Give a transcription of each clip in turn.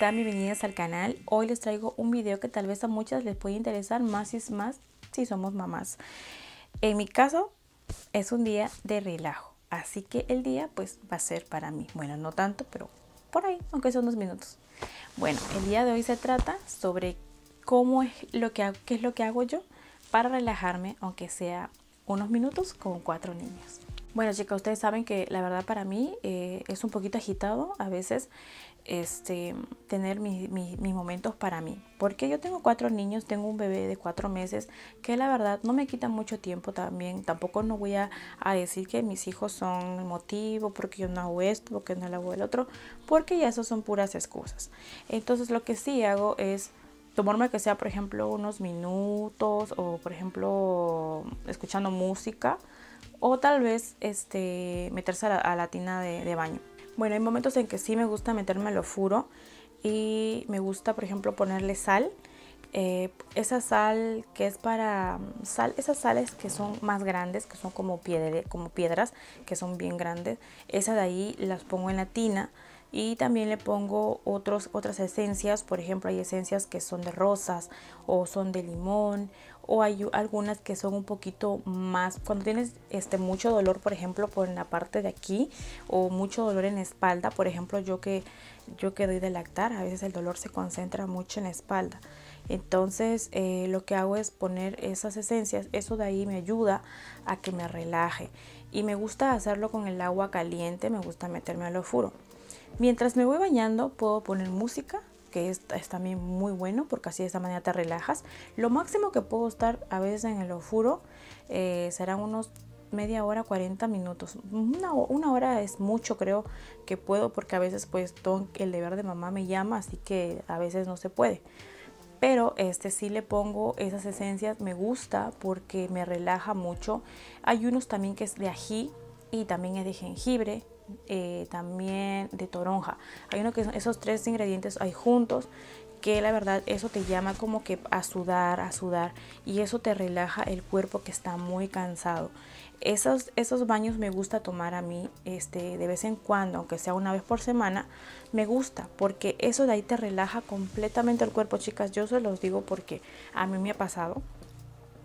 Bienvenidas al canal. Hoy les traigo un video que tal vez a muchas les puede interesar más si es más si somos mamás. En mi caso es un día de relajo, así que el día pues va a ser para mí. Bueno, no tanto, pero por ahí, aunque son unos minutos. Bueno, el día de hoy se trata sobre cómo es lo que hago, qué es lo que hago yo para relajarme, aunque sea unos minutos con cuatro niños. Bueno chicas, ustedes saben que la verdad para mí eh, es un poquito agitado a veces este, tener mis, momentos para mí. Porque yo tengo cuatro niños, tengo un bebé de cuatro meses que la verdad no me quita mucho tiempo también. Tampoco no voy a, decir que mis hijos son el motivo, porque yo no hago esto, porque no le hago el otro, porque ya eso son puras excusas. Entonces lo que sí hago es tomarme que sea por ejemplo unos minutos o por ejemplo escuchando música o tal vez este, meterse a la, tina de, baño. Bueno, hay momentos en que sí me gusta meterme lo furo. y me gusta, por ejemplo, ponerle sal. Eh, esa sal que es para sal, esas sales que son más grandes, que son como, como piedras, que son bien grandes, esa de ahí las pongo en la tina y también le pongo otros, otras esencias, por ejemplo hay esencias que son de rosas o son de limón o hay algunas que son un poquito más cuando tienes este mucho dolor por ejemplo por en la parte de aquí o mucho dolor en la espalda por ejemplo yo que yo que doy de lactar a veces el dolor se concentra mucho en la espalda entonces eh, lo que hago es poner esas esencias eso de ahí me ayuda a que me relaje y me gusta hacerlo con el agua caliente me gusta meterme al ofuro mientras me voy bañando puedo poner música que es, también muy bueno porque así de esta manera te relajas. Lo máximo que puedo estar a veces en el ofuro eh, serán unos media hora, 40 minutos. Una, hora es mucho creo que puedo porque a veces pues todo el deber de mamá me llama, así que a veces no se puede. Pero este sí le pongo esas esencias, me gusta porque me relaja mucho. Hay unos también que es de ají y también es de jengibre eh, también de toronja. Hay uno que son esos tres ingredientes hay juntos que la verdad eso te llama como que a sudar, a sudar y eso te relaja el cuerpo que está muy cansado. Esos, esos baños me gusta tomar a mí este, de vez en cuando, aunque sea una vez por semana, me gusta porque eso de ahí te relaja completamente el cuerpo, chicas. Yo se los digo porque a mí me ha pasado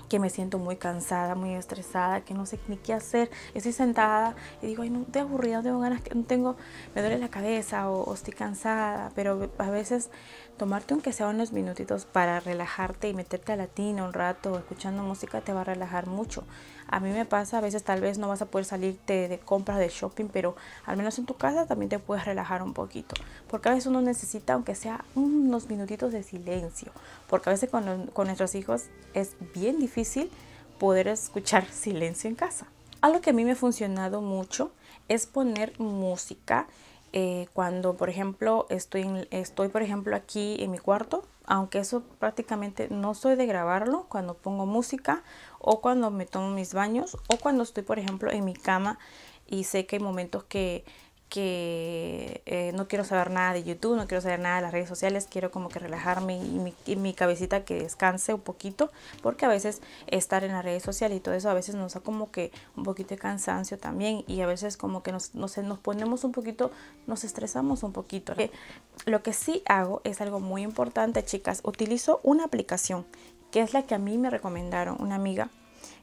que me siento muy cansada, muy estresada, que no sé ni qué hacer. Estoy sentada y digo, ay, no estoy aburrida, no tengo ganas, que no tengo, me duele la cabeza o, estoy cansada. Pero a veces tomarte aunque sea unos minutitos para relajarte y meterte a la tina un rato escuchando música te va a relajar mucho. A mí me pasa, a veces tal vez no vas a poder salirte de compras, de shopping, pero al menos en tu casa también te puedes relajar un poquito. Porque a veces uno necesita, aunque sea unos minutitos de silencio. Porque a veces con, con nuestros hijos es bien difícil poder escuchar silencio en casa. Algo que a mí me ha funcionado mucho es poner música eh, cuando, por ejemplo, estoy, estoy, por ejemplo, aquí en mi cuarto, aunque eso prácticamente no soy de grabarlo, cuando pongo música o cuando me tomo mis baños o cuando estoy, por ejemplo, en mi cama y sé que hay momentos que que eh, no quiero saber nada de YouTube, no quiero saber nada de las redes sociales, quiero como que relajarme y mi, cabecita que descanse un poquito, porque a veces estar en las redes sociales y todo eso a veces nos da como que un poquito de cansancio también y a veces como que nos, nos ponemos un poquito, nos estresamos un poquito. Lo que sí hago es algo muy importante, chicas, utilizo una aplicación que es la que a mí me recomendaron una amiga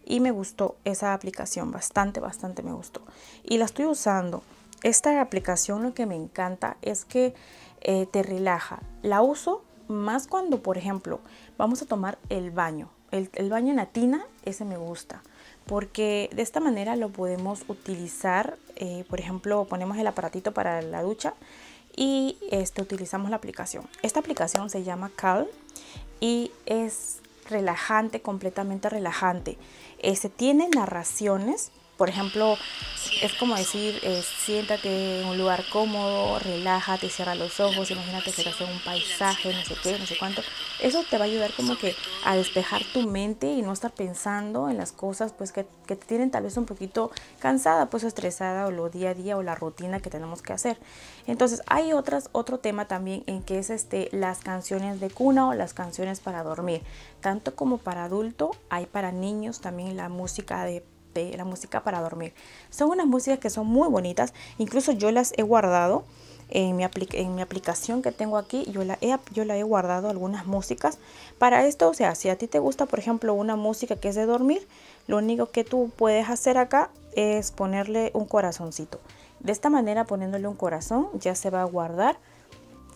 y me gustó esa aplicación bastante, bastante me gustó y la estoy usando esta aplicación lo que me encanta es que eh, te relaja. La uso más cuando, por ejemplo, vamos a tomar el baño. El, baño en la ese me gusta, porque de esta manera lo podemos utilizar, eh, por ejemplo, ponemos el aparatito para la ducha y este, utilizamos la aplicación. Esta aplicación se llama Cal y es relajante, completamente relajante. Eh, se tiene narraciones por ejemplo, es como decir, eh, siéntate en un lugar cómodo, relájate, cierra los ojos, imagínate que estás en un paisaje, no sé qué, no sé cuánto. Eso te va a ayudar como que a despejar tu mente y no estar pensando en las cosas pues que, que te tienen tal vez un poquito cansada, pues estresada o lo día a día o la rutina que tenemos que hacer. Entonces hay otras, otro tema también en que es este, las canciones de cuna o las canciones para dormir. Tanto como para adulto, hay para niños también la música de la música para dormir. Son unas músicas que son muy bonitas, incluso yo las he guardado. En mi, aplicación que tengo aquí, yo he, yo la he guardado algunas músicas. Para esto, o sea, si a ti te gusta, por ejemplo, una música que es de dormir, lo único que tú puedes hacer acá es ponerle un corazoncito. De esta manera, poniéndole un corazón, ya se va a guardar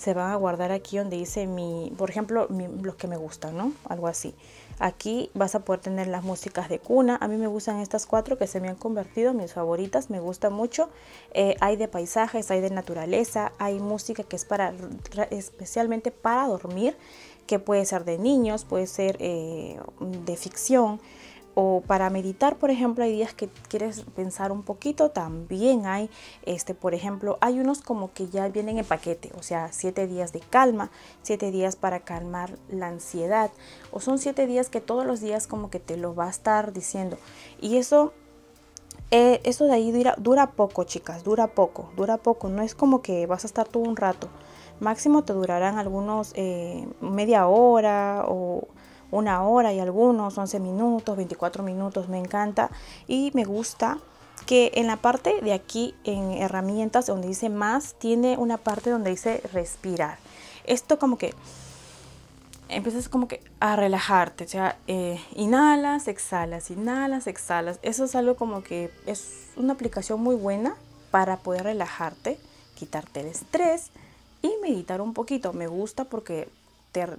se van a guardar aquí donde dice mi, por ejemplo, los que me gustan, ¿no? Algo así. Aquí vas a poder tener las músicas de cuna. A mí me gustan estas cuatro que se me han convertido en mis favoritas. Me gusta mucho. Eh, hay de paisajes, hay de naturaleza, hay música que es para especialmente para dormir, que puede ser de niños, puede ser eh, de ficción o para meditar, por ejemplo, hay días que quieres pensar un poquito, también hay, este, por ejemplo, hay unos como que ya vienen en paquete, o sea, siete días de calma, siete días para calmar la ansiedad, o son siete días que todos los días como que te lo va a estar diciendo. Y eso eh, eso de ahí dura, dura, poco, chicas, dura poco, dura poco. No es como que vas a estar todo un rato. Máximo te durarán algunos eh, media hora o una hora y algunos, 11 minutos, 24 minutos, me encanta y me gusta que en la parte de aquí en herramientas donde dice más tiene una parte donde dice respirar. Esto como que empiezas como que a relajarte, o sea, eh, inhalas, exhalas, inhalas, exhalas. Eso es algo como que es una aplicación muy buena para poder relajarte, quitarte el estrés y meditar un poquito. Me gusta porque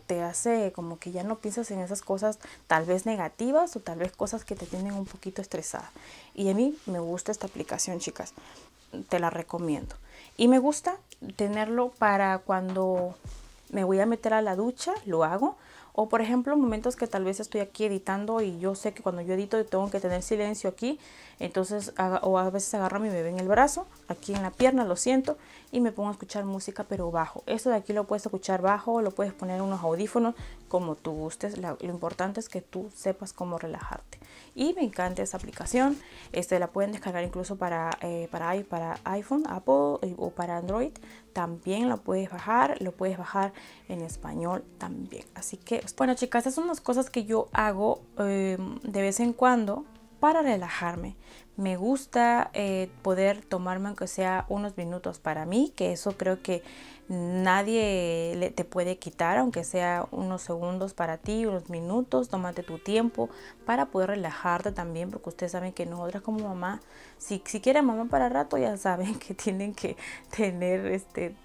te, hace como que ya no piensas en esas cosas tal vez negativas o tal vez cosas que te tienen un poquito estresada. Y a mí me gusta esta aplicación, chicas. Te la recomiendo. Y me gusta tenerlo para cuando me voy a meter a la ducha, lo hago o por ejemplo, momentos que tal vez estoy aquí editando y yo sé que cuando yo edito tengo que tener silencio aquí, entonces o a veces agarro a mi bebé en el brazo, aquí en la pierna, lo siento, y me pongo a escuchar música pero bajo. Esto de aquí lo puedes escuchar bajo, lo puedes poner en unos audífonos como tú gustes. lo importante es que tú sepas cómo relajarte. Y me encanta esa aplicación. Este, la pueden descargar incluso para, eh, para, para iPhone, Apple eh, o para Android. También la puedes bajar. Lo puedes bajar en español también. Así que, bueno chicas, esas son las cosas que yo hago em, de vez en cuando para relajarme me gusta eh, poder tomarme aunque sea unos minutos para mí, que eso creo que nadie te puede quitar, aunque sea unos segundos para ti, unos minutos, tómate tu tiempo para poder relajarte también, porque ustedes saben que nosotras como mamá, si, si mamá para rato, ya saben que tienen que tener este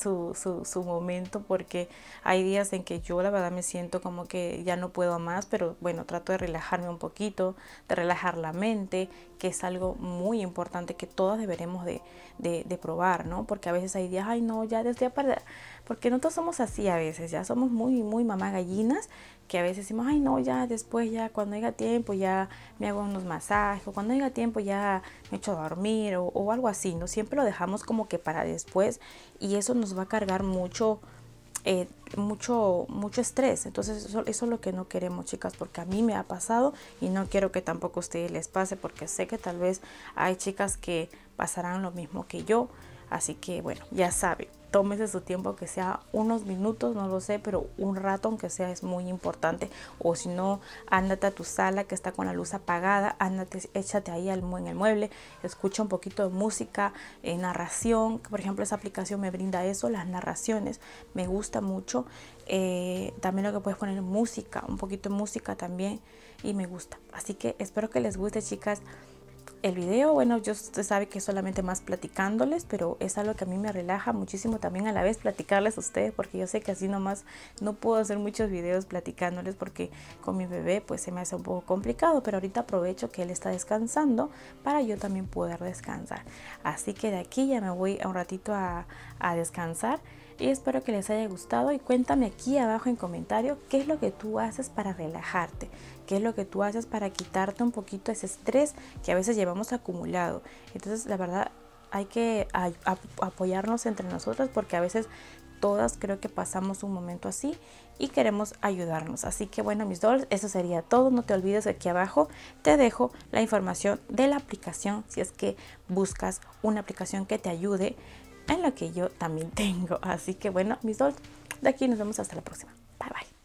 su, su, momento porque hay días en que yo la verdad me siento como que ya no puedo más, pero bueno, trato de relajarme un poquito, de relajar la mente que es algo muy importante que todas deberemos de, probar, ¿no? Porque a veces hay días, ay no, ya desde para... Porque nosotros somos así a veces, ya somos muy, muy mamá gallinas, que a veces decimos, ay no, ya después, ya cuando haya tiempo, ya me hago unos masajes, o cuando haya tiempo ya me echo a dormir, o, o algo así, ¿no? Siempre lo dejamos como que para después y eso nos va a cargar mucho eh, mucho, mucho estrés. Entonces eso, eso, es lo que no queremos, chicas, porque a mí me ha pasado y no quiero que tampoco a ustedes les pase, porque sé que tal vez hay chicas que pasarán lo mismo que yo. Así que bueno, ya saben tómese su tiempo, que sea unos minutos, no lo sé, pero un rato, aunque sea, es muy importante. O si no, ándate a tu sala que está con la luz apagada, ándate, échate ahí en el mueble, escucha un poquito de música, eh, narración. Por ejemplo, esa aplicación me brinda eso, las narraciones, me gusta mucho. Eh, también lo que puedes poner música, un poquito de música también, y me gusta. Así que espero que les guste, chicas. El video, bueno, yo usted sabe que es solamente más platicándoles, pero es algo que a mí me relaja muchísimo también a la vez platicarles a ustedes, porque yo sé que así nomás no puedo hacer muchos videos platicándoles porque con mi bebé pues se me hace un poco complicado, pero ahorita aprovecho que él está descansando para yo también poder descansar. Así que de aquí ya me voy a un ratito a, a descansar y espero que les haya gustado y cuéntame aquí abajo en comentario qué es lo que tú haces para relajarte, qué es lo que tú haces para quitarte un poquito ese estrés que a veces llevamos acumulado. Entonces la verdad hay que apoyarnos entre nosotras porque a veces todas creo que pasamos un momento así y queremos ayudarnos. Así que bueno, mis dolls, eso sería todo. No te olvides aquí abajo te dejo la información de la aplicación si es que buscas una aplicación que te ayude en lo que yo también tengo. Así que bueno, mis dolls, de aquí nos vemos hasta la próxima. Bye bye.